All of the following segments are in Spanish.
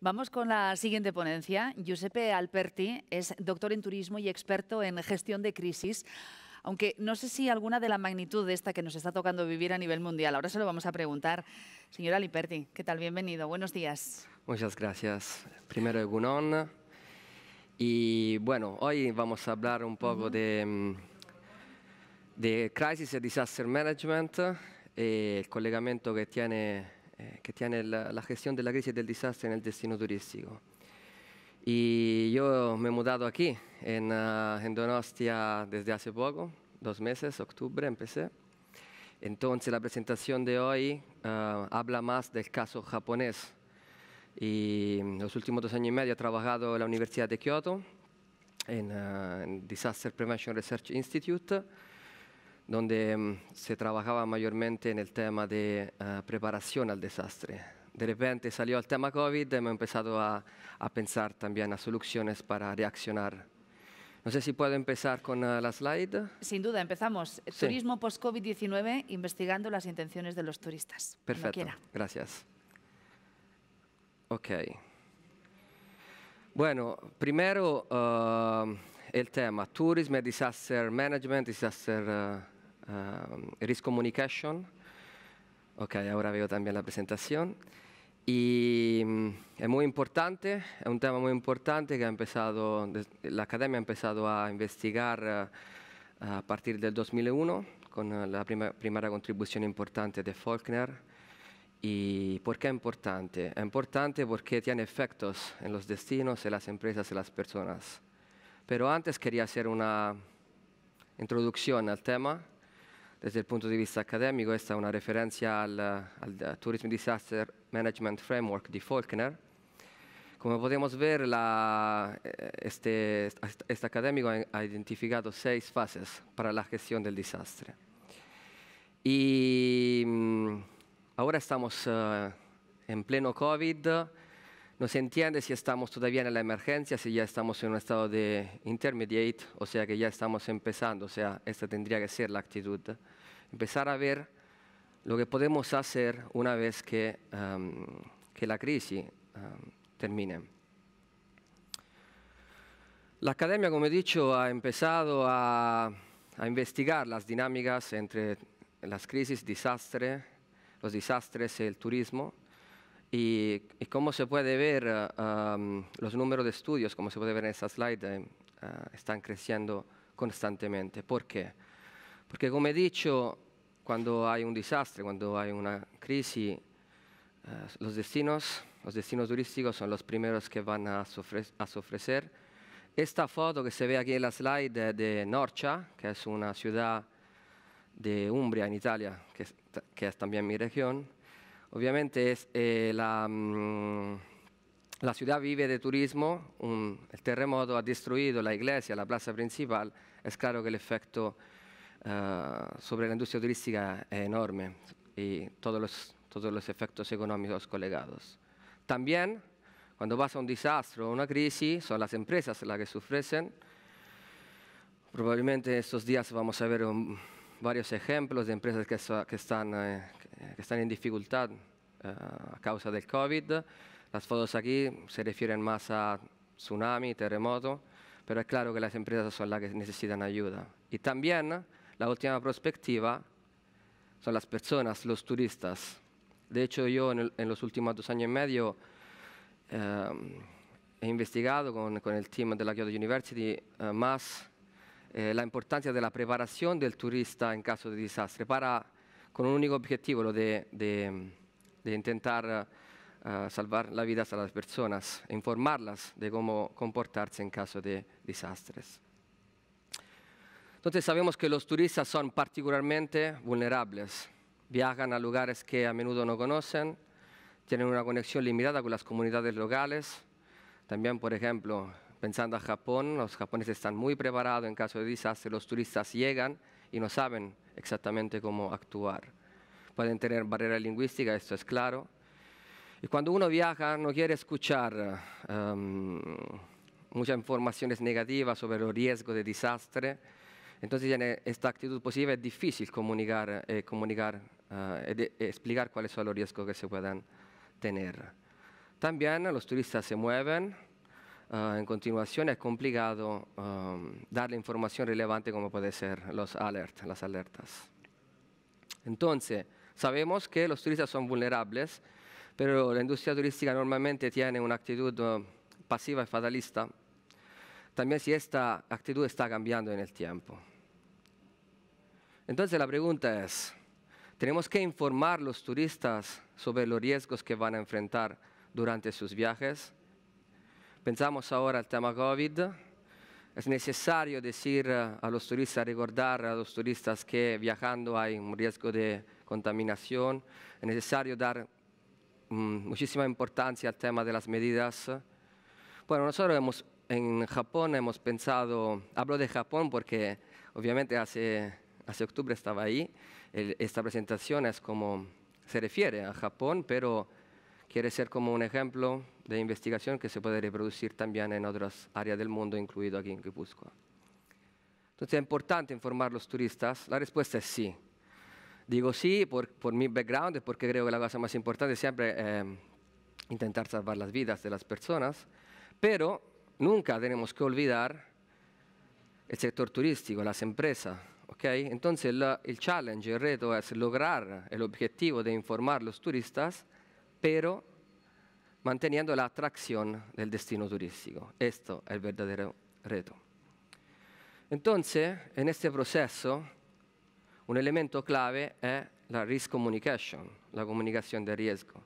Vamos con la siguiente ponencia. Giuseppe Alperti es doctor en turismo y experto en gestión de crisis. Aunque no sé si alguna de la magnitud de esta que nos está tocando vivir a nivel mundial. Ahora se lo vamos a preguntar. Señora Alperti, ¿qué tal? Bienvenido. Buenos días. Muchas gracias. Primero, Egunon. Y bueno, hoy vamos a hablar un poco de, mm, de crisis y disaster management, eh, el collegamento que tiene eh, que tiene la, gestión de la crisis y del desastre en el destino turístico. Y yo me he mudado aquí, ah, en, Donostia, desde hace poco, dos meses, octubre empecé. Entonces la presentación de hoy ah, habla más del caso japonés. Y los últimos dos años y medio he trabajado en la Universidad de Kioto, en, ah, en Disaster Prevention Research Institute, donde mm, se trabajaba mayormente en el tema de ah, preparación al desastre. De repente salió el tema COVID y hemos empezado a, pensar también a soluciones para reaccionar no sé si puedo empezar con ah, la slide. Sin duda, empezamos. Turismo post-COVID-19, investigando las intenciones de los turistas. Perfecto, gracias. Ok. Bueno, primero ah, el tema, Tourism and Disaster Management, Disaster Um, Risk Communication. Ok, ahora veo también la presentación. Y mm, es muy importante, es un tema muy importante que ha empezado, la academia ha empezado a investigar eh, a partir del 2001 con eh, la primera contribución importante de Faulkner. ¿Y por qué es importante? Es importante porque tiene efectos en los destinos, en las empresas, en las personas. Pero antes quería hacer una introducción al tema desde el punto de vista académico, esta es una referencia al, al Tourism Disaster Management Framework de Faulkner. Como podemos ver, eh, este, este, académico ha identificado seis fases para la gestión del desastre. Y mm, ahora estamos eh, en pleno COVID, no se entiende si estamos todavía en la emergencia, si ya estamos en un estado de intermediate, o sea que ya estamos empezando, o sea, esta tendría que ser la actitud empezar a ver lo que podemos hacer una vez que, que la crisis termine. La academia, como he dicho, ha empezado a, a investigar las dinámicas entre las crisis, desastres, los desastres y el turismo. Y, y, como se puede ver, los números de estudios, como se puede ver en esta slide, eh, están creciendo constantemente. ¿Por qué? como he dicho, cuando hay un desastre, cuando hay una crisis, eh, los destinos, los destinos turísticos son los primeros que van a, sufrir. Esta foto que se ve aquí en la slide de Norcia, que es una ciudad de Umbria en Italia, que es, también mi región. Obviamente es, eh, la, mm, la, ciudad vive de turismo, el terremoto ha destruido la iglesia, la plaza principal, es claro que el efecto Ah, sobre la industria turística es enorme y todos los, todos los efectos económicos colegados. También, cuando pasa un desastre o una crisis, son las empresas las que sufren. Probablemente estos días vamos a ver varios ejemplos de empresas que, están, eh, que están en dificultad eh, a causa del COVID. Las fotos aquí se refieren más a tsunami, terremoto, pero es claro que las empresas son las que necesitan ayuda. Y también la última perspectiva son las personas, los turistas. De hecho, yo en, los últimos dos años y medio em, he investigado con, el team de la Kyoto University eh, más eh, la importancia de la preparación del turista en caso de desastre, con un único objetivo, lo de, intentar eh, salvar la vida a las personas, informarlas de cómo comportarse en caso de desastres. Entonces sabemos que los turistas son particularmente vulnerables. Viajan a lugares que a menudo no conocen, tienen una conexión limitada con las comunidades locales. También, por ejemplo, pensando a Japón, los japoneses están muy preparados en caso de desastre, los turistas llegan y no saben exactamente cómo actuar. Pueden tener barrera lingüística, esto es claro. Y cuando uno viaja no quiere escuchar em, muchas informaciones negativas sobre los riesgos de desastre, entonces, tiene eh, esta actitud positiva pues es difícil comunicar, eh, comunicar y ah, eh, explicar cuáles son los riesgos que se puedan tener. También ah, los turistas se mueven. Ah, en continuación es complicado dar la información relevante como puede ser los las alertas. Entonces, sabemos que los turistas son vulnerables, pero la industria turística normalmente tiene una actitud pasiva y fatalista también si esta actitud está cambiando en el tiempo. Entonces la pregunta es, tenemos que informar a los turistas sobre los riesgos que van a enfrentar durante sus viajes. Pensamos ahora al tema COVID. Es necesario decir eh, a los turistas, recordar a los turistas que viajando hay un riesgo de contaminación. Es necesario dar mm, muchísima importancia al tema de las medidas. Bueno, nosotros hemos en Japón hemos pensado, hablo de Japón porque obviamente hace, hace octubre estaba ahí, esta presentación es como, se refiere a Japón, pero quiere ser como un ejemplo de investigación que se puede reproducir también en otras áreas del mundo, incluido aquí en Guipúzcoa. Entonces, ¿es importante informar a los turistas? La respuesta es sí. Digo sí por, por mi background, porque creo que la cosa más importante siempre eh, intentar salvar las vidas de las personas, pero nunca tenemos que olvidar el sector turístico, las empresas. ¿okay? Entonces el, el challenge, el reto es lograr el objetivo de informar a los turistas, pero manteniendo la atracción del destino turístico. Esto es el verdadero reto. Entonces, en este proceso, un elemento clave es la risk communication, la comunicación de riesgo.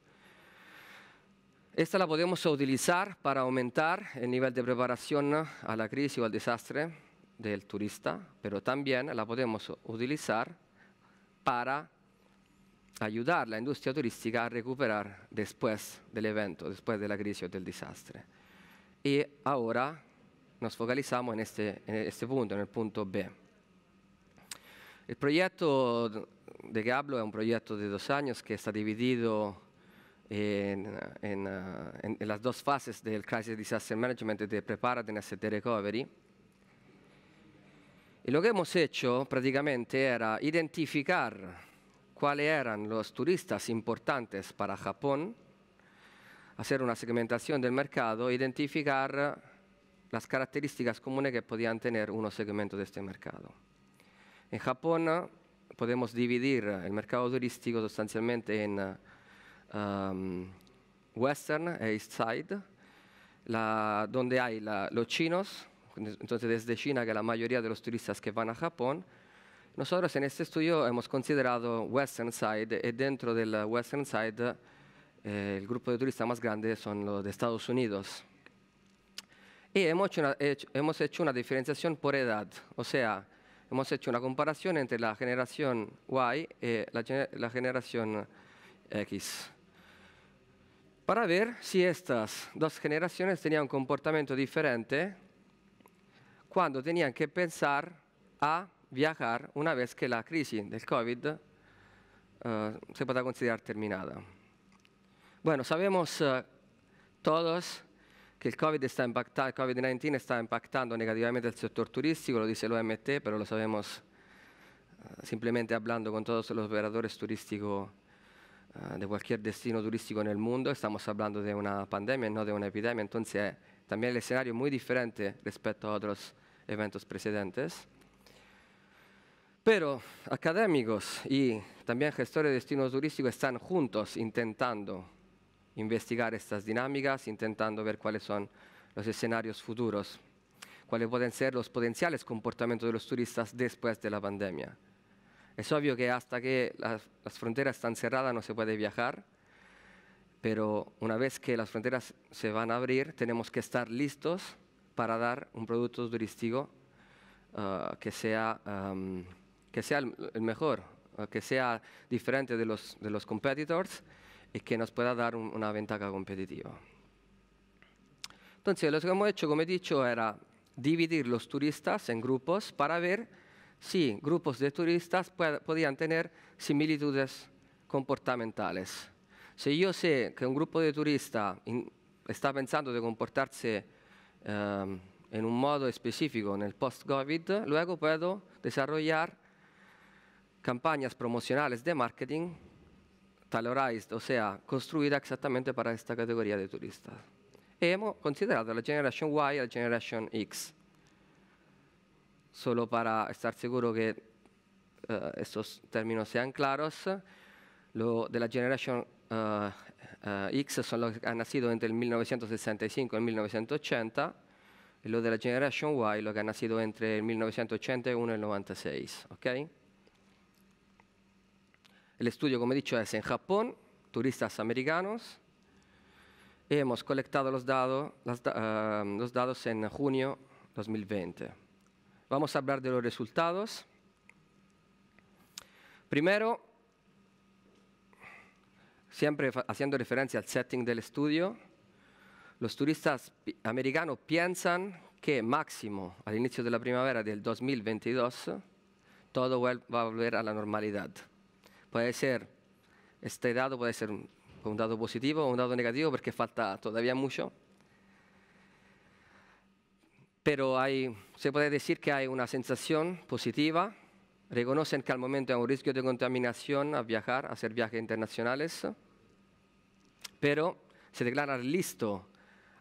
Esta la podemos utilizar para aumentar el nivel de preparación a la crisis o al desastre del turista, pero también la podemos utilizar para ayudar a la industria turística a recuperar después del evento, después de la crisis o del desastre. Y ahora nos focalizamos en este, este punto, en el punto B. El proyecto de que hablo es un proyecto de dos años que está dividido Ah, en, las dos fases del Crisis Disaster Management de Preparate en Recovery. Y lo que hemos hecho prácticamente era identificar cuáles eran los turistas importantes para Japón, hacer una segmentación del mercado, identificar las características comunes que podían tener unos segmentos de este mercado. En Japón ah, podemos dividir el mercado turístico sustancialmente en ah, Um, western e east side, donde hay los chinos, entonces desde China, que la mayoría de los turistas que van a Japón, nosotros en este estudio hemos considerado Western Side y eh, dentro del Western Side eh, el grupo de turistas más grande son los de Estados Unidos. Y hemos hecho, una, hemos hecho una diferenciación por edad, o sea, hemos hecho una comparación entre la generación Y y la generación X. Para ver si estas dos generaciones tenían un comportamiento diferente cuando tenían que pensar a viajar una vez que la crisis del COVID eh, se pueda considerar terminada. Bueno, sabemos eh, todos que el COVID 19 está impactando negativamente el sector turístico, lo dice el OMT, pero lo sabemos eh, simplemente hablando con todos los operadores turísticos eh, de cualquier destino turístico en el mundo, estamos hablando de una pandemia, no de una epidemia, entonces también el escenario es muy diferente respecto a otros eventos precedentes. Pero académicos y también gestores de destinos turísticos están juntos intentando investigar estas dinámicas, intentando ver cuáles son los escenarios futuros, cuáles pueden ser los potenciales comportamientos de los turistas después de la pandemia. Es obvio que hasta que las, fronteras están cerradas no se puede viajar, pero una vez que las fronteras se van a abrir, tenemos que estar listos para dar un producto turístico ah, que sea, que sea el, mejor, ah, que sea diferente de los, de los competitors y que nos pueda dar una ventaja competitiva. Entonces, lo que hemos hecho, como he dicho, era dividir los turistas en grupos para ver sí, grupos de turistas podían tener similitudes comportamentales. Si yo sé que un grupo de turistas está pensando de comportarse ehm, en un modo específico en el post-COVID, luego puedo desarrollar campañas promocionales de marketing talorized, o sea, construida exactamente para esta categoría de turistas. hemos considerado la Generation Y y la Generation X solo para estar seguro que eh, estos términos sean claros. Lo de la Generation eh, eh, X son los que han nacido entre el 1965 y 1980, y lo de la Generation Y los que han nacido entre el 1981 y el 96. El estudio, como he dicho, es en Japón, turistas americanos. Hemos colectado los, datos en junio 2020. Vamos a hablar de los resultados. Primero, siempre haciendo referencia al setting del estudio, los turistas americanos piensan que máximo al inicio de la primavera del 2022 todo va a volver a la normalidad. Puede ser, este dato puede ser un, dato positivo o un dato negativo porque falta todavía mucho, pero hay, se puede decir que hay una sensación positiva. Reconocen que al momento hay un riesgo de contaminación a viajar, a hacer viajes internacionales, pero se declaran listos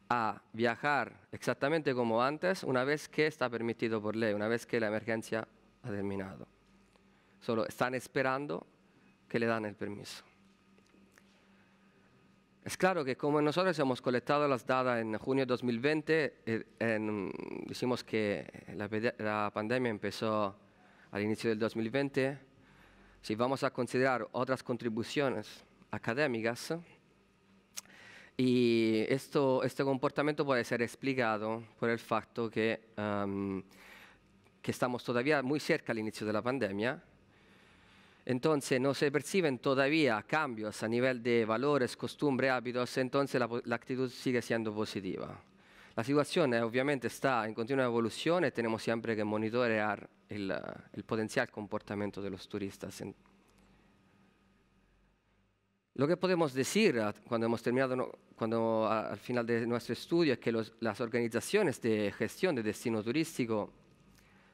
a viajar exactamente como antes una vez que está permitido por ley, una vez que la emergencia ha terminado. Solo están esperando que le dan el permiso. Es claro que como nosotros hemos colectado las dadas en junio de 2020, eh, decimos que la, pandemia empezó al inicio del 2020, si vamos a considerar otras contribuciones académicas, y este comportamiento puede ser explicado por el facto que, que estamos todavía muy cerca al inicio de la pandemia entonces no se perciben todavía cambios a nivel de valores, costumbres, hábitos, entonces la, actitud sigue siendo positiva. La situación eh, obviamente está en continua evolución y tenemos siempre que monitorear el, eh, potencial comportamiento de los turistas. Lo que podemos decir eh, cuando hemos terminado, cuando al final de nuestro estudio, es que las organizaciones de gestión de destino turístico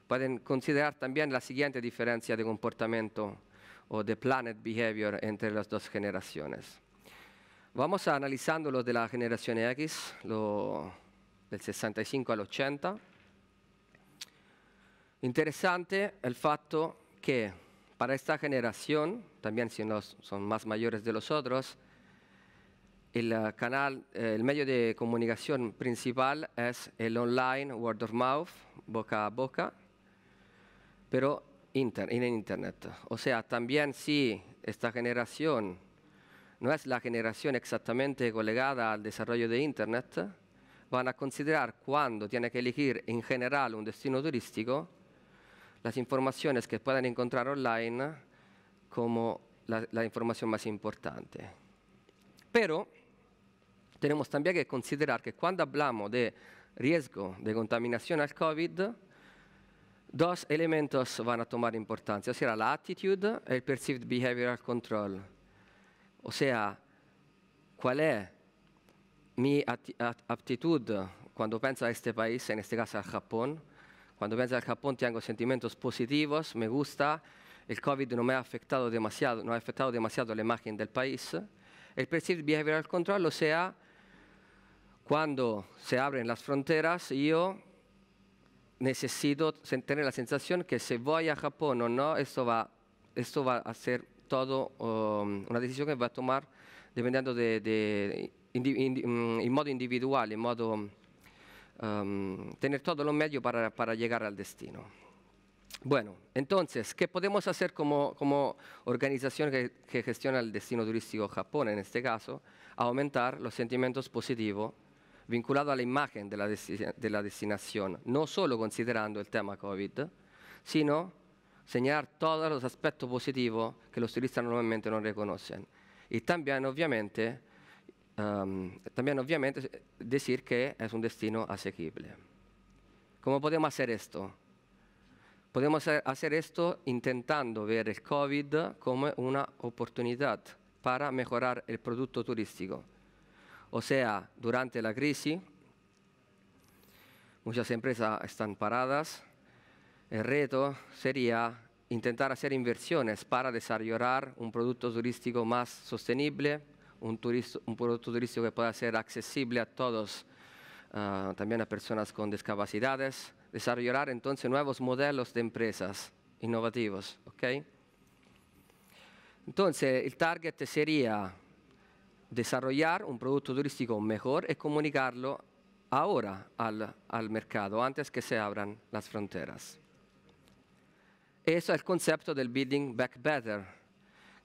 pueden considerar también la siguiente diferencia de comportamiento o de planet behavior entre las dos generaciones. Vamos a analizando los de la generación X, lo del 65 al 80. Interesante el facto que para esta generación, también si no son más mayores de los otros, el eh, canal, eh, el medio de comunicación principal es el online, word of mouth, boca a boca, pero en Internet. O sea, también si esta generación no es la generación exactamente colegada al desarrollo de Internet, van a considerar cuando tiene que elegir en general un destino turístico las informaciones que pueden encontrar online como la, la información más importante. Pero tenemos también que considerar que cuando hablamos de riesgo de contaminación al COVID, dos elementos van a tomar importancia, o sea, la actitud y el perceived behavioral control. O sea, cuál es mi actitud cuando pienso a este país, en este caso al Japón. Cuando pienso al Japón tengo sentimientos positivos, me gusta, el COVID no me ha afectado demasiado, no ha afectado demasiado la imagen del país. El perceived behavioral control, o sea, cuando se abren las fronteras, yo necesito tener la sensación que si voy a Japón o no, esto va, esto va a ser todo um, una decisión que va a tomar dependiendo de, mm, en modo individual, en modo um, tener todo lo medio para, para, llegar al destino. Bueno, entonces, ¿qué podemos hacer como, como organización que, que gestiona el destino turístico Japón en este caso? Aumentar los sentimientos positivos vinculato a la imagen della destinazione, non solo considerando il tema COVID, sino señalar todos los aspectos positivos que los turistas normalmente non reconocen. E también, ovviamente, um, también, obviamente decir que es un destino asequibile. Come possiamo fare questo? Possiamo fare questo intentando vedere il COVID come una oportunidad para mejorar el producto turístico O sea, durante la crisis, muchas empresas están paradas. El reto sería intentar hacer inversiones para desarrollar un producto turístico más sostenible, un, un producto turístico que pueda ser accesible a todos, ah, también a personas con discapacidades, desarrollar entonces nuevos modelos de empresas innovativos. ¿okay? Entonces, el target sería desarrollar un producto turístico mejor es comunicarlo ahora al, mercado, antes que se abran las fronteras. Eso es el concepto del Building Back Better,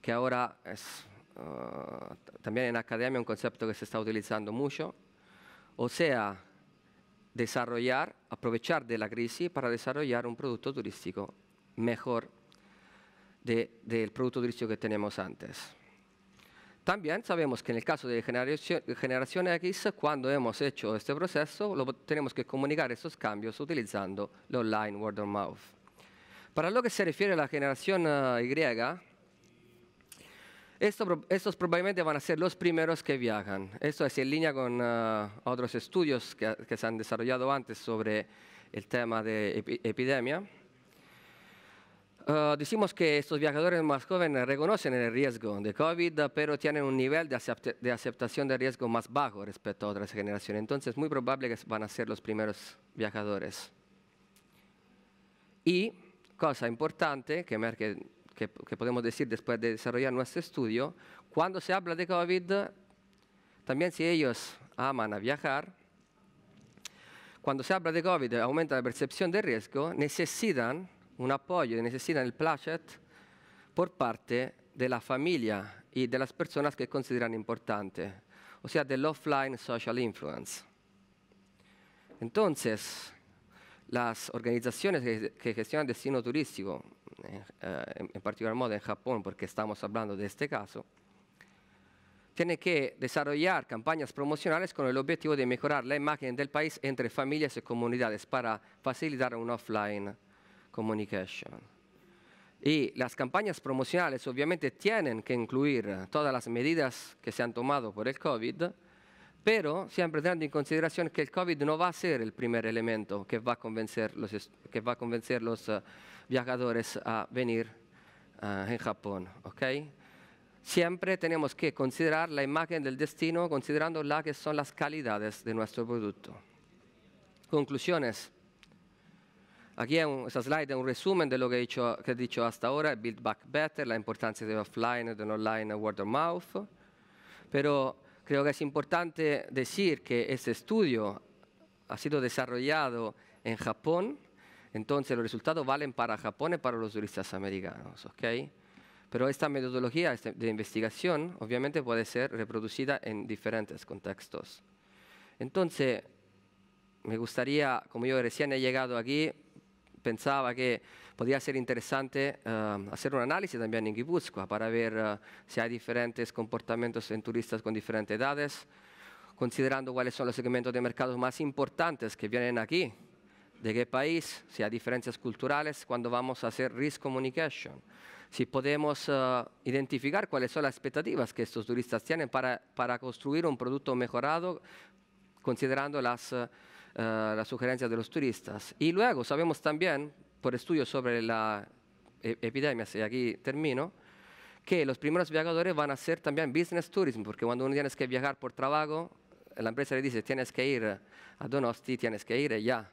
que ahora es uh, también en academia un concepto que se está utilizando mucho, o sea, desarrollar, aprovechar de la crisis para desarrollar un producto turístico mejor del producto turístico que teníamos antes. También sabemos que en el caso de generación X, cuando hemos hecho este proceso, tenemos que comunicar estos cambios utilizando el online word of mouth. Para lo que se refiere a la generación eh, Y, estos, probablemente van a ser los primeros que viajan. Esto es en línea con eh, otros estudios que, que se han desarrollado antes sobre el tema de epidemia. Ah, decimos que estos viajadores más jóvenes reconocen el riesgo de COVID, pero tienen un nivel de, aceptación de riesgo más bajo respecto a otras generaciones. Entonces, muy probable que van a ser los primeros viajadores. Y, cosa importante que, podemos decir después de desarrollar nuestro estudio, cuando se habla de COVID, también si ellos aman a viajar, cuando se habla de COVID aumenta la percepción de riesgo, necesitan un apoyo necesidad en el placet por parte de la familia y de las personas que consideran importante, o sea, del offline social influence. Entonces, las organizaciones que, gestionan destino turístico, en eh, particular modo en Japón, porque estamos hablando de este caso, tienen que desarrollar campañas promocionales con el objetivo de mejorar la imagen del país entre familias y comunidades para facilitar un offline Communication. Y las campañas promocionales obviamente tienen que incluir eh, todas las medidas que se han tomado por el COVID, pero siempre teniendo en consideración que el COVID no va a ser el primer elemento que va a convencer los, que va a convencer los eh, viajadores a venir a eh, en Japón. ¿okay? Siempre tenemos que considerar la imagen del destino considerando la que son las calidades de nuestro producto. Conclusiones. Aquí hay un, esta slide, es un resumen de lo que he, dicho, que he dicho hasta ahora, Build Back Better, la importancia de offline, de online, word of mouth. Pero creo que es importante decir que este estudio ha sido desarrollado en Japón, entonces los resultados valen para Japón y para los turistas americanos. ¿okay? Pero esta metodología este, de investigación obviamente puede ser reproducida en diferentes contextos. Entonces, me gustaría, como yo recién he llegado aquí, pensaba que podía ser interesante eh, hacer un análisis también en Guipúzcoa para ver eh, si hay diferentes comportamientos en turistas con diferentes edades, considerando cuáles son los segmentos de mercado más importantes que vienen aquí, de qué país, si hay diferencias culturales cuando vamos a hacer risk communication, si podemos eh, identificar cuáles son las expectativas que estos turistas tienen para, para construir un producto mejorado considerando las eh, las sugerencias de los turistas. Y luego sabemos también, por estudios sobre la e, epidemia, y aquí termino, que los primeros viajadores van a ser también business tourism, porque cuando uno tiene que viajar por trabajo, la empresa le dice, tienes que ir a Donosti, tienes que ir allá.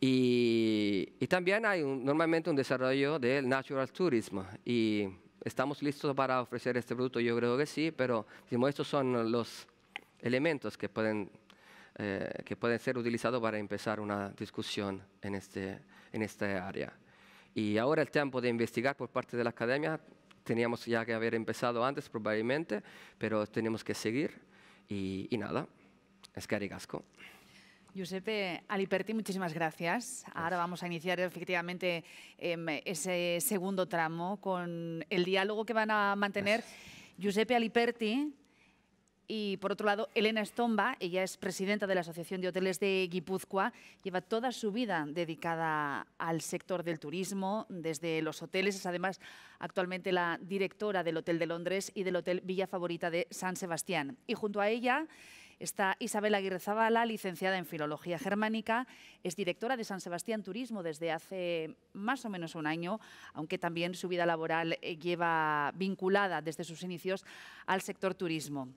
Y, también hay normalmente un desarrollo del natural tourism. Y estamos listos para ofrecer este producto, yo creo que sí, pero digamos, estos son los elementos que pueden eh, que pueden ser utilizados para empezar una discusión en, este, esta área. Y ahora el tiempo de investigar por parte de la academia, teníamos ya que haber empezado antes probablemente, pero tenemos que seguir y, nada, es que arigasco. Giuseppe Aliperti, muchísimas gracias. Ahora vamos a iniciar efectivamente em, ese segundo tramo con el diálogo que van a mantener Giuseppe Aliperti, y por otro lado, Elena Estomba, ella es presidenta de la Asociación de Hoteles de Guipúzcoa, lleva toda su vida dedicada al sector del turismo, desde los hoteles, es además actualmente la directora del Hotel de Londres y del Hotel Villa Favorita de San Sebastián. Y junto a ella Está Isabel Aguirre Zavala, licenciada en Filología Germánica, es directora de San Sebastián Turismo desde hace más o menos un año, aunque también su vida laboral eh, lleva vinculada desde sus inicios al sector turismo.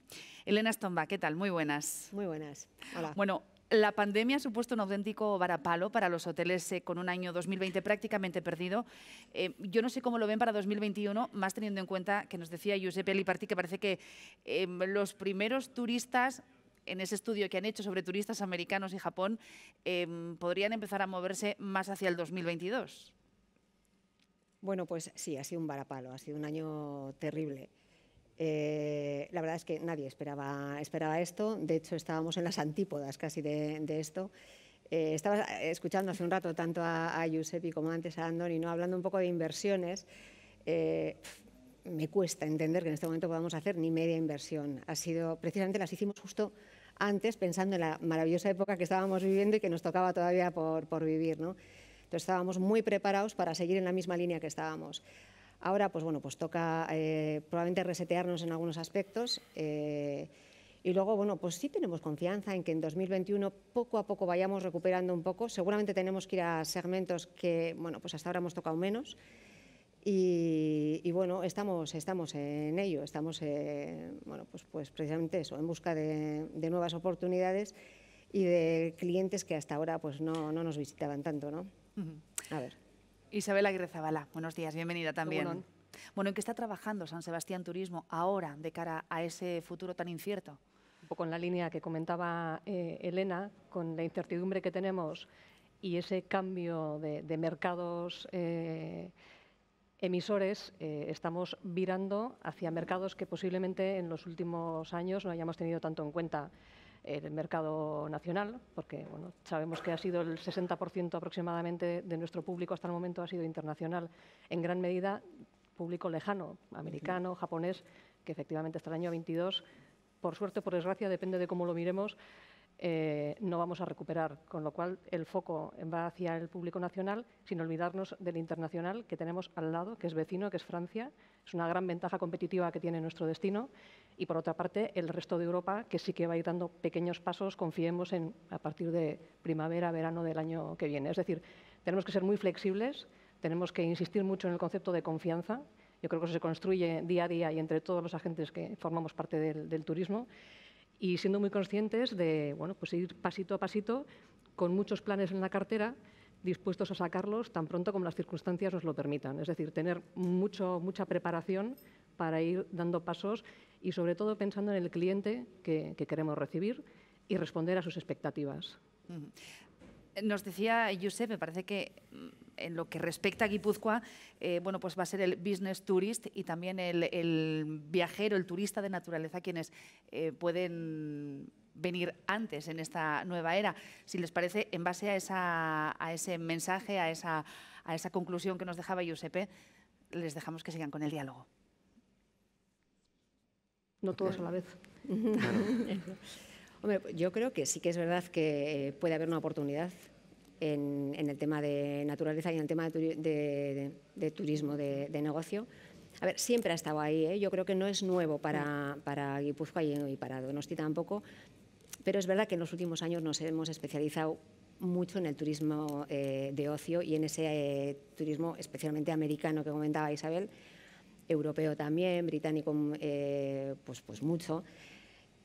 Elena Stomba, ¿qué tal? Muy buenas. Muy buenas. Hola. Bueno, la pandemia ha supuesto un auténtico varapalo para los hoteles eh, con un año 2020 prácticamente perdido. Eh, yo no sé cómo lo ven para 2021, más teniendo en cuenta que nos decía Giuseppe Liparti que parece que em, los primeros turistas en ese estudio que han hecho sobre turistas americanos y Japón, em, podrían empezar a moverse más hacia el 2022. Bueno, pues sí, ha sido un varapalo, ha sido un año terrible. Eh, la verdad es que nadie esperaba, esto, de hecho estábamos en las antípodas casi de, esto. Eh, estaba escuchando hace un rato tanto a, Giuseppe como antes a Andoni, ¿no? hablando un poco de inversiones. Eh, me cuesta entender que en este momento podamos hacer ni media inversión. Ha sido, precisamente las hicimos justo antes, pensando en la maravillosa época que estábamos viviendo y que nos tocaba todavía por, vivir. ¿no? Entonces estábamos muy preparados para seguir en la misma línea que estábamos. Ahora, pues bueno, pues toca eh, probablemente resetearnos en algunos aspectos. Eh, y luego, bueno, pues sí tenemos confianza en que en 2021 poco a poco vayamos recuperando un poco. Seguramente tenemos que ir a segmentos que, bueno, pues hasta ahora hemos tocado menos. Y, bueno, estamos, estamos en ello, estamos bueno, pues, pues precisamente eso, en busca de, nuevas oportunidades y de clientes que hasta ahora pues, no, no nos visitaban tanto. ¿no? A ver. Isabel Aguirre Zavala, buenos días, bienvenida también. Bueno. ¿en qué está trabajando San Sebastián Turismo ahora de cara a ese futuro tan incierto? Un poco en la línea que comentaba eh, Elena, con la incertidumbre que tenemos y ese cambio de, mercados. Eh, emisores eh, estamos virando hacia mercados que posiblemente en los últimos años no hayamos tenido tanto en cuenta eh, el mercado nacional, porque bueno, sabemos que ha sido el 60% aproximadamente de nuestro público hasta el momento ha sido internacional, en gran medida público lejano, americano, japonés, que efectivamente hasta el año 22, por suerte o por desgracia, depende de cómo lo miremos, eh, no vamos a recuperar, con lo cual el foco va hacia el público nacional, sin olvidarnos del internacional que tenemos al lado, que es vecino, que es Francia. Es una gran ventaja competitiva que tiene nuestro destino. Y por otra parte, el resto de Europa, que sí que va a ir dando pequeños pasos, confiemos en a partir de primavera, verano del año que viene. Es decir, tenemos que ser muy flexibles, tenemos que insistir mucho en el concepto de confianza. Yo creo que eso se construye día a día y entre todos los agentes que formamos parte del turismo y siendo muy conscientes de bueno, pues ir pasito a pasito con muchos planes en la cartera dispuestos a sacarlos tan pronto como las circunstancias nos lo permitan. Es decir, tener mucho, mucha preparación para ir dando pasos y sobre todo pensando en el cliente que, que queremos recibir y responder a sus expectativas. Nos decía Giuseppe, me parece que mm, en lo que respecta a Guipúzcoa, eh, bueno, pues va a ser el business tourist y también el, viajero, el turista de naturaleza, quienes eh, pueden venir antes en esta nueva era. Si les parece, en base a, a ese mensaje, a esa, conclusión que nos dejaba Giuseppe, les dejamos que sigan con el diálogo. No todos a la vez. Hombre, pues yo creo que sí que es verdad que eh, puede haber una oportunidad en, el tema de naturaleza y en el tema de, turismo, de, negocio. A ver, siempre ha estado ahí, ¿eh? yo creo que no es nuevo para, Guipúzcoa y, para Donosti tampoco, pero es verdad que en los últimos años nos hemos especializado mucho en el turismo eh, de ocio y en ese turismo especialmente americano que comentaba Isabel, europeo también, británico mm, pues, pues mucho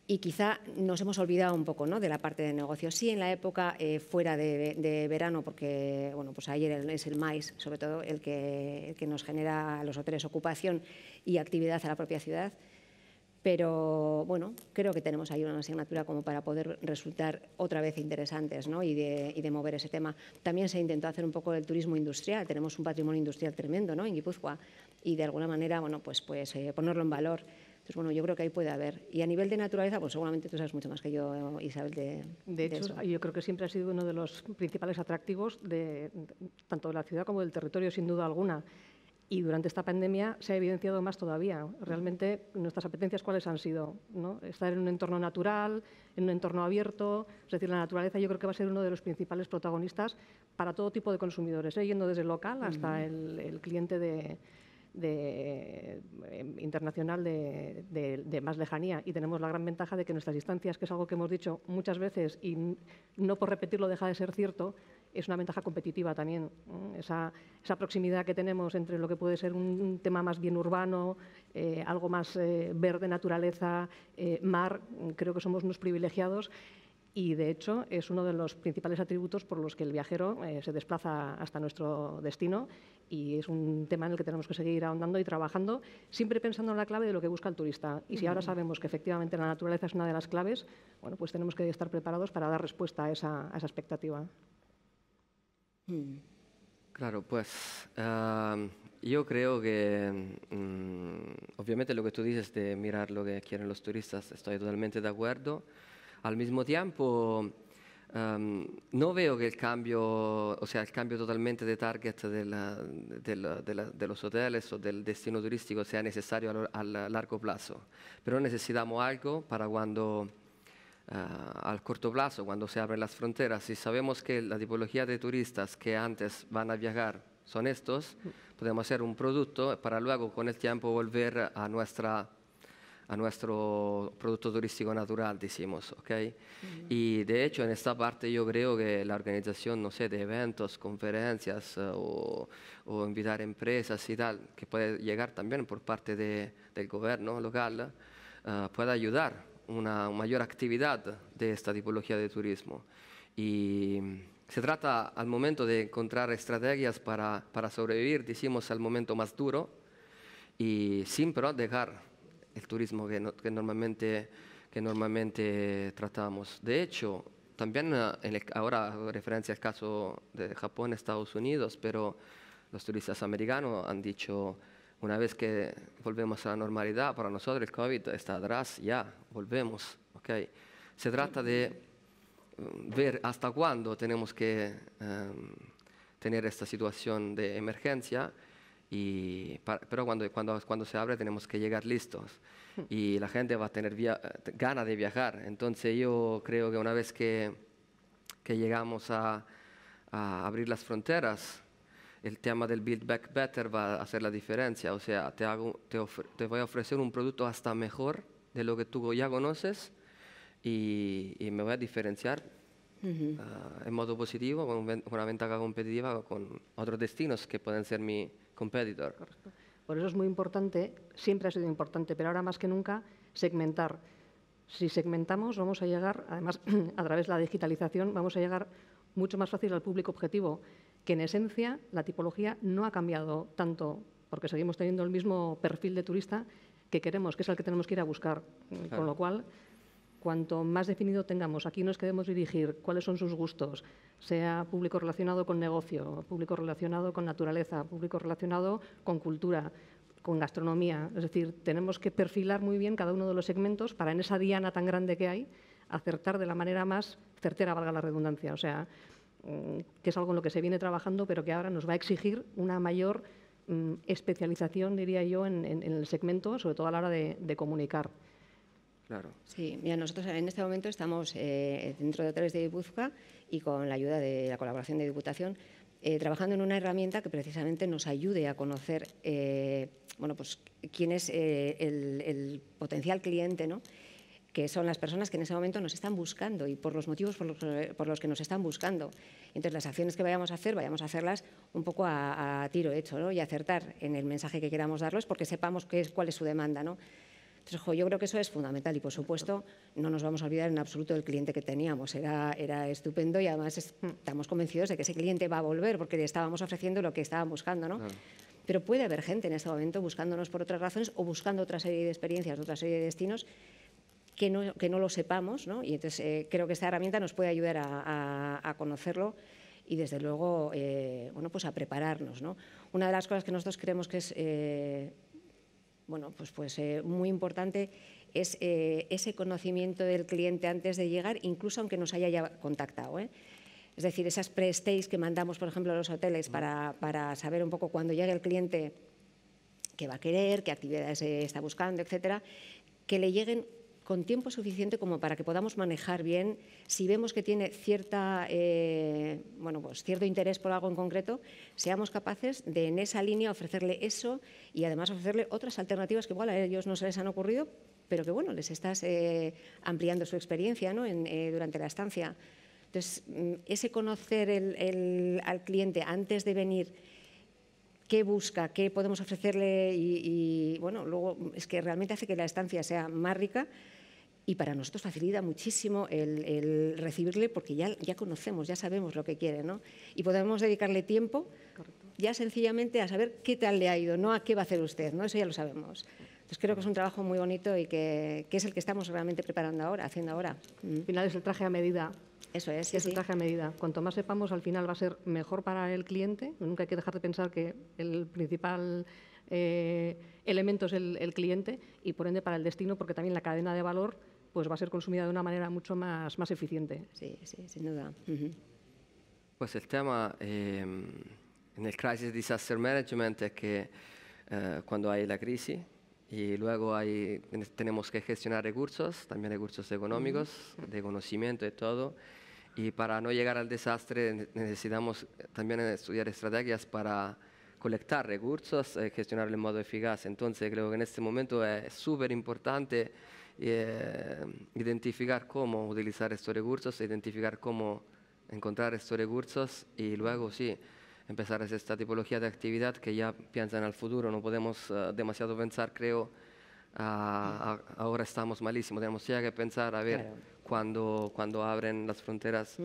y quizá nos hemos olvidado un poco ¿no? de la parte de negocio. Sí, en la época eh, fuera de, verano, porque bueno, pues ayer es el maíz, sobre todo, el que, nos genera a los hoteles ocupación y actividad a la propia ciudad. Pero bueno, creo que tenemos ahí una asignatura como para poder resultar otra vez interesantes ¿no? y, de, mover ese tema. También se intentó hacer un poco del turismo industrial. Tenemos un patrimonio industrial tremendo ¿no? en Guipúzcoa y de alguna manera bueno, pues, pues, eh, ponerlo en valor. Entonces, bueno, yo creo que ahí puede haber. Y a nivel de naturaleza, pues seguramente tú sabes mucho más que yo, Isabel, de, de hecho, yo creo que siempre ha sido uno de los principales atractivos de, tanto de la ciudad como del territorio, sin duda alguna. Y durante esta pandemia se ha evidenciado más todavía. Realmente, nuestras apetencias, ¿cuáles han sido? ¿No? Estar en un entorno natural, en un entorno abierto. Es decir, la naturaleza yo creo que va a ser uno de los principales protagonistas para todo tipo de consumidores, ¿eh? yendo desde el local hasta el cliente de, de, em, internacional de, más lejanía y tenemos la gran ventaja de que nuestras distancias, que es algo que hemos dicho muchas veces y no por repetirlo deja de ser cierto, es una ventaja competitiva también. Mm, esa, proximidad que tenemos entre lo que puede ser un tema más bien urbano, eh, algo más eh, verde, naturaleza, eh, mar, mm, creo que somos unos privilegiados y de hecho es uno de los principales atributos por los que el viajero eh, se desplaza hasta nuestro destino y es un tema en el que tenemos que seguir ahondando y trabajando, siempre pensando en la clave de lo que busca el turista. Y si ahora sabemos que efectivamente la naturaleza es una de las claves, bueno, pues tenemos que estar preparados para dar respuesta a esa, a esa expectativa. Mm. Claro, pues em, yo creo que mm, obviamente lo que tú dices de mirar lo que quieren los turistas, estoy totalmente de acuerdo. Al mismo tiempo, ehm, no veo que el cambio, o sea, el cambio totalmente de target de, los hoteles o del destino turístico sea necesario a, largo plazo, pero necesitamos algo para cuando... Eh, al corto plazo, cuando se abren las fronteras, si sabemos que la tipología de turistas que antes van a viajar son estos, podemos hacer un producto para luego con el tiempo volver a nuestra a nuestro producto turístico natural, decimos, ¿ok? Y de hecho en esta parte yo creo que la organización, no sé, de eventos, conferencias eh, o, invitar empresas y tal, que puede llegar también por parte del gobierno local, eh, puede ayudar una mayor actividad de esta tipología de turismo. Y se trata al momento de encontrar estrategias para, para sobrevivir, decimos, al momento más duro y sin pero dejar el turismo que, normalmente, que normalmente tratamos. De hecho, también ah, ahora referencia al caso de Japón, Estados Unidos, pero los turistas americanos han dicho, una vez que volvemos a la normalidad, para nosotros el COVID está atrás, ya, volvemos. Okay. Se trata de mm, ver hasta cuándo tenemos que em, tener esta situación de emergencia y pero cuando, cuando, cuando se abre tenemos que llegar listos hmm. y la gente va a tener ganas de viajar. Entonces yo creo que una vez que, que llegamos a, abrir las fronteras, el tema del Build Back Better va a hacer la diferencia. O sea, te, hago, te, voy a ofrecer un producto hasta mejor de lo que tú ya conoces y, me voy a diferenciar ah, en modo positivo, con, una ventaja competitiva con otros destinos que pueden ser mi, competitor. Por eso es muy importante, siempre ha sido importante, pero ahora más que nunca, segmentar. Si segmentamos, vamos a llegar, además, a través de la digitalización, vamos a llegar mucho más fácil al público objetivo, que en esencia la tipología no ha cambiado tanto, porque seguimos teniendo el mismo perfil de turista que queremos, que es el que tenemos que ir a buscar. Con lo cual, cuanto más definido tengamos aquí nos queremos dirigir, cuáles son sus gustos, sea público relacionado con negocio, público relacionado con naturaleza, público relacionado con cultura, con gastronomía. Es decir, tenemos que perfilar muy bien cada uno de los segmentos para en esa diana tan grande que hay acertar de la manera más certera, valga la redundancia. O sea, mm, que es algo en lo que se viene trabajando, pero que ahora nos va a exigir una mayor mm, especialización, diría yo, en, el segmento, sobre todo a la hora de comunicar. Sí, mira, nosotros en este momento estamos eh, dentro de hoteles de Ibuzca y con la ayuda de la colaboración de Diputación, eh, trabajando en una herramienta que precisamente nos ayude a conocer eh, bueno, pues, quién es el, potencial cliente, ¿no? que son las personas que en ese momento nos están buscando y por los motivos por los, que nos están buscando. Entonces, las acciones que vayamos a hacer, vayamos a hacerlas un poco a, tiro hecho ¿no? y acertar en el mensaje que queramos darles porque sepamos qué es, cuál es su demanda. ¿no? yo creo que eso es fundamental y, por supuesto, no nos vamos a olvidar en absoluto del cliente que teníamos. Era, era estupendo y, además, estamos convencidos de que ese cliente va a volver porque le estábamos ofreciendo lo que estaban buscando, ¿no? pero puede haber gente en este momento buscándonos por otras razones o buscando otra serie de experiencias, otra serie de destinos que no, que no lo sepamos, ¿no? Y entonces eh, creo que esta herramienta nos puede ayudar a, conocerlo y desde luego, eh, pues a prepararnos, ¿no? Una de las cosas que nosotros creemos que es eh, bueno, pues, pues eh, muy importante es eh, ese conocimiento del cliente antes de llegar, incluso aunque nos haya ya contactado. ¿eh? Es decir, esas pre-stays que mandamos, por ejemplo, a los hoteles para, para saber un poco cuándo llegue el cliente qué va a querer, qué actividades está buscando, etcétera, que le lleguen con tiempo suficiente como para que podamos manejar bien si vemos que tiene cierta, eh, bueno, pues cierto interés por algo en concreto, seamos capaces de en esa línea ofrecerle eso y además ofrecerle otras alternativas que igual a ellos no se les han ocurrido, pero que bueno, les estás eh, ampliando su experiencia ¿no? Eh, durante la estancia. Entonces, mm, ese conocer al cliente antes de venir qué busca, qué podemos ofrecerle y, y, bueno, luego es que realmente hace que la estancia sea más rica y para nosotros facilita muchísimo el, recibirle porque ya, ya, conocemos, ya sabemos lo que quiere, ¿no? Y podemos dedicarle tiempo ya sencillamente a saber qué tal le ha ido, no a qué va a hacer usted, ¿no? Eso ya lo sabemos. Entonces creo que es un trabajo muy bonito y que, que es el que estamos realmente preparando ahora, haciendo ahora. Al final es el traje a medida. Eso es, es el traje a medida. Cuanto más sepamos, al final va a ser mejor para el cliente. Nunca hay que dejar de pensar que el principal eh, elemento es el cliente y por ende para el destino, porque también la cadena de valor pues va a ser consumida de una manera mucho más, más eficiente. Sí, sin duda. Pues el tema em, en el Crisis Disaster Management es que eh, cuando hay la crisis y luego hay, tenemos que gestionar recursos, también recursos económicos, de conocimiento y todo. Y para no llegar al desastre necesitamos eh, también estudiar estrategias para colectar recursos y eh, gestionarlos en modo eficaz. Entonces creo que en este momento es súper importante eh, identificar cómo utilizar estos recursos, identificar cómo encontrar estos recursos y luego sí, empezar esta tipología de actividad que ya piensa en el futuro. No podemos eh, demasiado pensar, creo, ahora estamos malísimos. Tenemos ya que pensar a ver cuándo cuando, cuando abren las fronteras,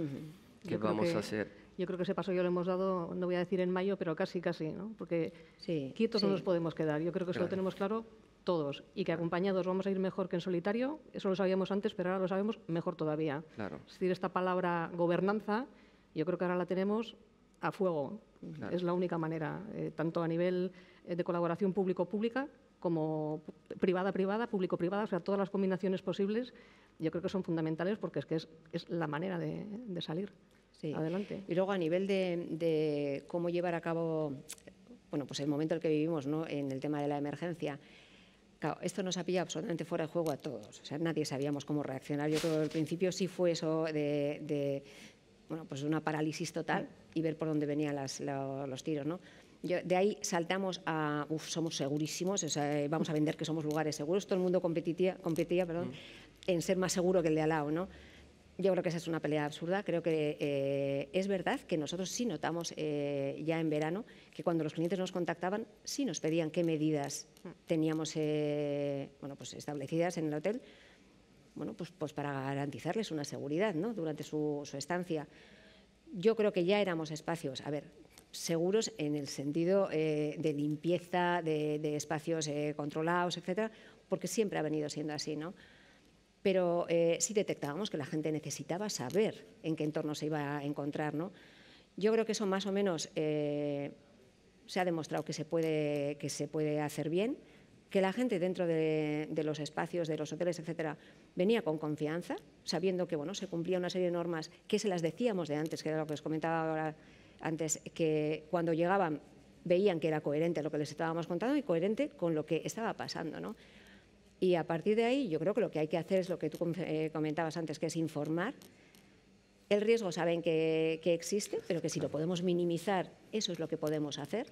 qué vamos a hacer. Yo creo que ese paso ya lo hemos dado, no voy a decir en mayo, pero casi, casi, ¿no? Porque sí, quietos no nos podemos quedar. Yo creo que eso lo tenemos claro todos y que acompañados vamos a ir mejor que en solitario, eso lo sabíamos antes, pero ahora lo sabemos mejor todavía. Claro. Es decir, esta palabra gobernanza, yo creo que ahora la tenemos a fuego. Es la única manera, eh, tanto a nivel eh, de colaboración público-pública como privada-privada, público-privada, o sea, todas las combinaciones posibles, yo creo que son fundamentales porque es que es, la manera de, salir. Adelante. Y luego a nivel de, cómo llevar a cabo bueno, pues el momento en el que vivimos ¿no? en el tema de la emergencia. Claro, esto nos ha pillado absolutamente fuera de juego a todos. O sea, nadie sabíamos cómo reaccionar. Yo creo que al principio sí fue eso de, bueno, pues una parálisis total y ver por dónde venían los, tiros, ¿no? de ahí saltamos a, uf, somos segurísimos, eh, vamos a vender que somos lugares seguros. Todo el mundo competía, competía perdón, mm. en ser más seguro que el de al lado, ¿no? Yo creo que esa es una pelea absurda. Creo que eh, es verdad que nosotros sí notamos eh, ya en verano que cuando los clientes nos contactaban, sí nos pedían qué medidas teníamos eh, bueno, pues establecidas en el hotel bueno, pues, pues para garantizarles una seguridad durante su, estancia. Yo creo que ya éramos espacios, a ver, seguros en el sentido de limpieza, de, espacios controlados, etcétera, porque siempre ha venido siendo así, ¿no? pero eh, sí detectábamos que la gente necesitaba saber en qué entorno se iba a encontrar. Yo creo que eso más o menos eh, se ha demostrado que se, puede, hacer bien, que la gente dentro de, los espacios, de los hoteles, etcétera, venía con confianza, sabiendo que bueno, se cumplía una serie de normas que se las decíamos de antes, que era lo que os comentaba ahora antes, que cuando llegaban veían que era coherente lo que les estábamos contando y coherente con lo que estaba pasando. ¿no? Y a partir de ahí, yo creo que lo que hay que hacer es lo que tú eh, comentabas antes, que es informar. El riesgo saben que, existe, pero que si lo podemos minimizar, eso es lo que podemos hacer.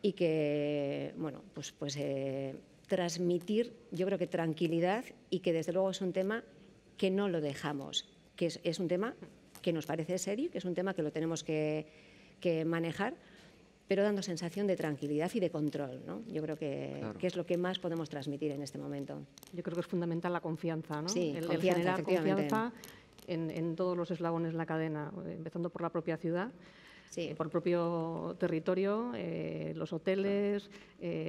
Y que, bueno, pues, pues eh, transmitir, yo creo que tranquilidad y que desde luego es un tema que no lo dejamos, que es, un tema que nos parece serio, que es un tema que lo tenemos que, que manejar, pero dando sensación de tranquilidad y de control. ¿no? Yo creo que, es lo que más podemos transmitir en este momento. Yo creo que es fundamental la confianza, ¿no? el, confianza, confianza en, todos los eslabones de la cadena, eh, empezando por la propia ciudad. Eh, por el propio territorio, eh, los hoteles,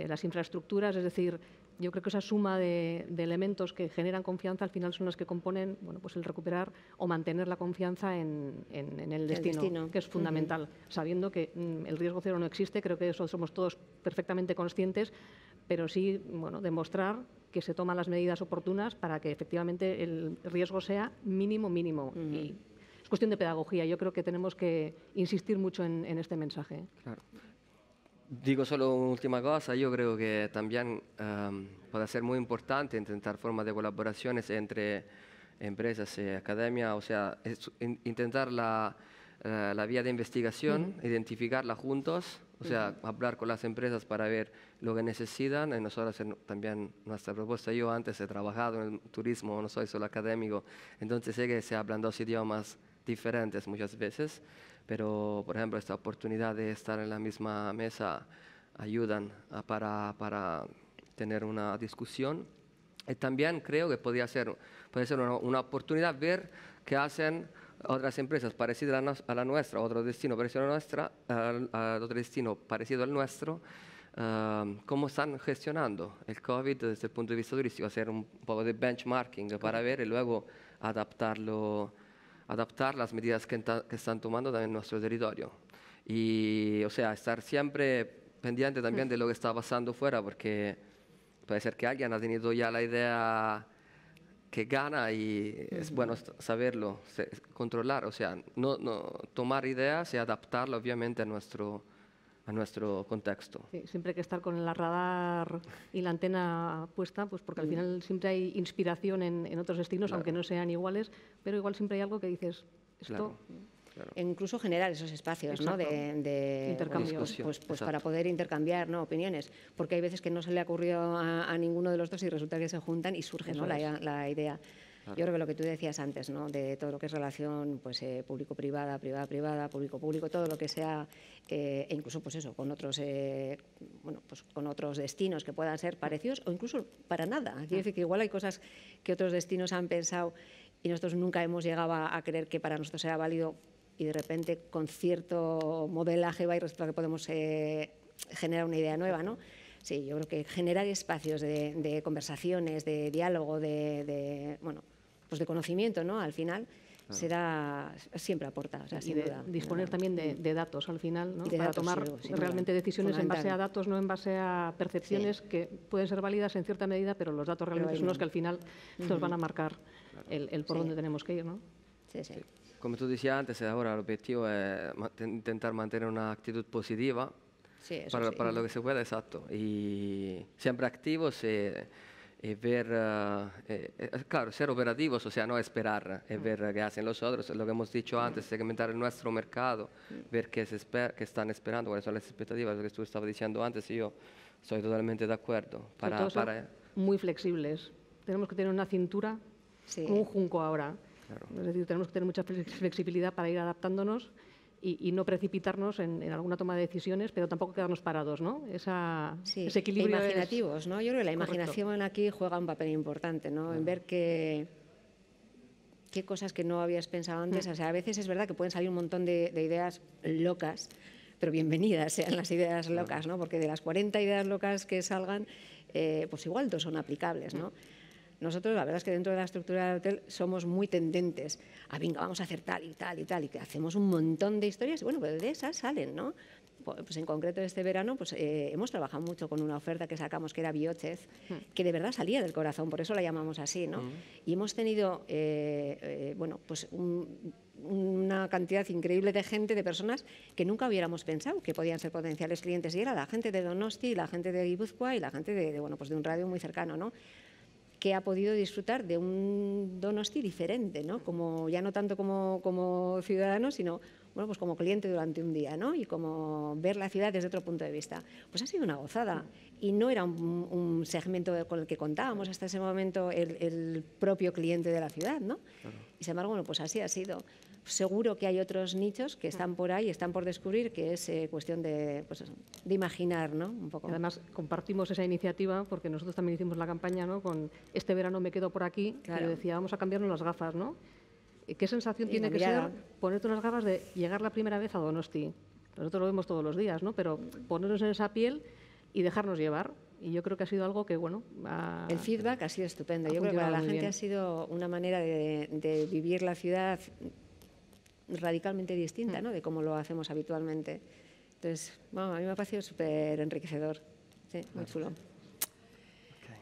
las infraestructuras, es decir, yo creo que esa suma de, elementos que generan confianza al final son las que componen bueno, pues el recuperar o mantener la confianza en, el, destino, que es fundamental. Sabiendo que mm, el riesgo cero no existe, creo que eso somos todos perfectamente conscientes, pero sí bueno, demostrar que se toman las medidas oportunas para que efectivamente el riesgo sea mínimo, mínimo. y es cuestión de pedagogía. Yo creo que tenemos que insistir mucho en, este mensaje. Digo solo una última cosa, yo creo que también puede ser muy importante intentar formas de colaboraciones entre empresas y academia, o sea, intentar la, eh, la, vía de investigación, identificarla juntos, o sea, hablar con las empresas para ver lo que necesitan. nosotros también, nuestra propuesta, yo antes he trabajado en el turismo, no soy solo académico, entonces sé que se hablan dos idiomas diferentes muchas veces pero por ejemplo esta oportunidad de estar en la misma mesa ayudan para, para, tener una discusión. Y también creo que podría ser, puede ser una, oportunidad ver qué hacen otras empresas parecidas a, la nuestra, otro destino parecido a nuestra, otro destino parecido al nuestro, ah, cómo están gestionando el COVID desde el punto de vista turístico, hacer un poco de benchmarking para ver y luego adaptarlo adaptar las medidas que, están tomando también en nuestro territorio. Y, o sea, estar siempre pendiente también de lo que está pasando fuera, porque puede ser que alguien ha tenido ya la idea que gana y es bueno saberlo, controlar, o sea, no, no tomar ideas y adaptarlo obviamente a nuestro nuestro contexto. siempre hay que estar con el radar y la antena puesta, pues porque al mm. final siempre hay inspiración en, otros destinos, aunque no sean iguales, pero igual siempre hay algo que dices, esto... E incluso generar esos espacios ¿no? de, intercambio. Pues, pues, pues para poder intercambiar ¿no? opiniones, porque hay veces que no se le ha ocurrido a, ninguno de los dos y resulta que se juntan y surge la, la, idea. Yo creo que lo que tú decías antes, ¿no? de todo lo que es relación pues, eh, público-privada, privada-privada, público-público, todo lo que sea, e incluso pues eso, con otros, eh, bueno, pues con otros destinos que puedan ser parecidos o incluso para nada. Quiere decir que igual hay cosas que otros destinos han pensado y nosotros nunca hemos llegado a, creer que para nosotros sea válido y de repente con cierto modelaje va y resulta que podemos generar una idea nueva, ¿no? Sí, yo creo que generar espacios de, conversaciones, de diálogo, de, de bueno, pues de conocimiento, ¿no? Al final será siempre aporta, disponer también de, datos al final, ¿no? Para tomar realmente decisiones en base a datos, no en base a percepciones que pueden ser válidas en cierta medida, pero los datos realmente son los que al final nos van a marcar el, por dónde tenemos que ir, ¿no? Sí, sí. Como antes, eh, ahora el objetivo es intentar mantener una actitud positiva para, lo que se pueda, exacto. Y siempre activos, eh, y ver, ah, eh, eh, claro, ser operativos, o sea, no esperar y eh, ver qué hacen los otros, lo que hemos dicho antes, segmentar nuestro mercado, ver qué, se están esperando, cuáles son las expectativas, lo que tú estabas diciendo antes y yo estoy totalmente de acuerdo. Para, para... Muy flexibles, tenemos que tener una cintura un junco ahora, es decir, tenemos que tener mucha flexibilidad para ir adaptándonos y, no precipitarnos en, alguna toma de decisiones, pero tampoco quedarnos parados, ¿no? ese equilibrio. Imaginativos, ¿no? Yo creo que la imaginación aquí juega un papel importante, ¿no? En ver qué qué cosas que no habías pensado mm. antes. O sea, a veces es verdad que pueden salir un montón de, ideas locas, pero bienvenidas sean las ideas locas, ¿no? Porque de las 40 ideas locas que salgan, eh, pues igual dos son aplicables, ¿no? Mm. Nosotros, la verdad es que dentro de la estructura del hotel somos muy tendentes a, venga, vamos a hacer tal y tal y tal, y que hacemos un montón de historias, y bueno, pues de esas salen, ¿no? Pues, pues en concreto este verano pues, eh, hemos trabajado mucho con una oferta que sacamos que era Biochez, mm. que de verdad salía del corazón, por eso la llamamos así, ¿no? Mm. Y hemos tenido, eh, eh, bueno, pues una cantidad increíble de gente, de personas que nunca hubiéramos pensado que podían ser potenciales clientes, y era la gente de Donosti, la gente de Guipúzcoa y la gente de, bueno, pues de un radio muy cercano, ¿no? que ha podido disfrutar de un Donosti diferente, ¿no? Como, ya no tanto como, como ciudadano, sino bueno, pues como cliente durante un día, ¿no? Y como ver la ciudad desde otro punto de vista. Pues ha sido una gozada y no era un, segmento con el que contábamos hasta ese momento el, propio cliente de la ciudad, ¿no? Y sin embargo, bueno, pues así ha sido. Seguro que hay otros nichos que están por ahí, están por descubrir, que es eh, cuestión pues de, imaginar, ¿no? Un poco. Además, compartimos esa iniciativa porque nosotros también hicimos la campaña, ¿no? Con este verano me quedo por aquí, claro. decía, vamos a cambiarnos las gafas, ¿no? Eh, ¿Qué sensación tiene que ser ponerte unas gafas de llegar la primera vez a Donosti? Nosotros lo vemos todos los días, ¿no? Pero ponernos en esa piel y dejarnos llevar. Y yo creo que ha sido algo que, bueno... el feedback ha sido estupendo. yo creo que para la gente ha sido una manera de, de vivir la ciudad radicalmente distinta mm. ¿no? de cómo lo hacemos habitualmente. Entonces, bueno, a mí me ha parecido súper enriquecedor, sí, muy chulo.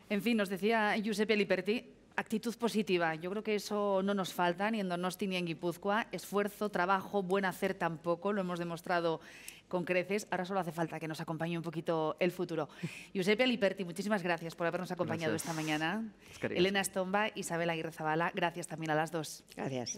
En fin, nos decía Giuseppe Liperti, actitud positiva. Yo creo que eso no nos falta ni en Donosti ni en Guipúzcoa. Esfuerzo, trabajo, buen hacer tampoco, lo hemos demostrado con creces. Ahora solo hace falta que nos acompañe un poquito el futuro. Giuseppe Liperti, muchísimas gracias por habernos acompañado esta mañana. Elena Estomba, Isabel Aguirre Zavala, gracias también a las dos. Gracias.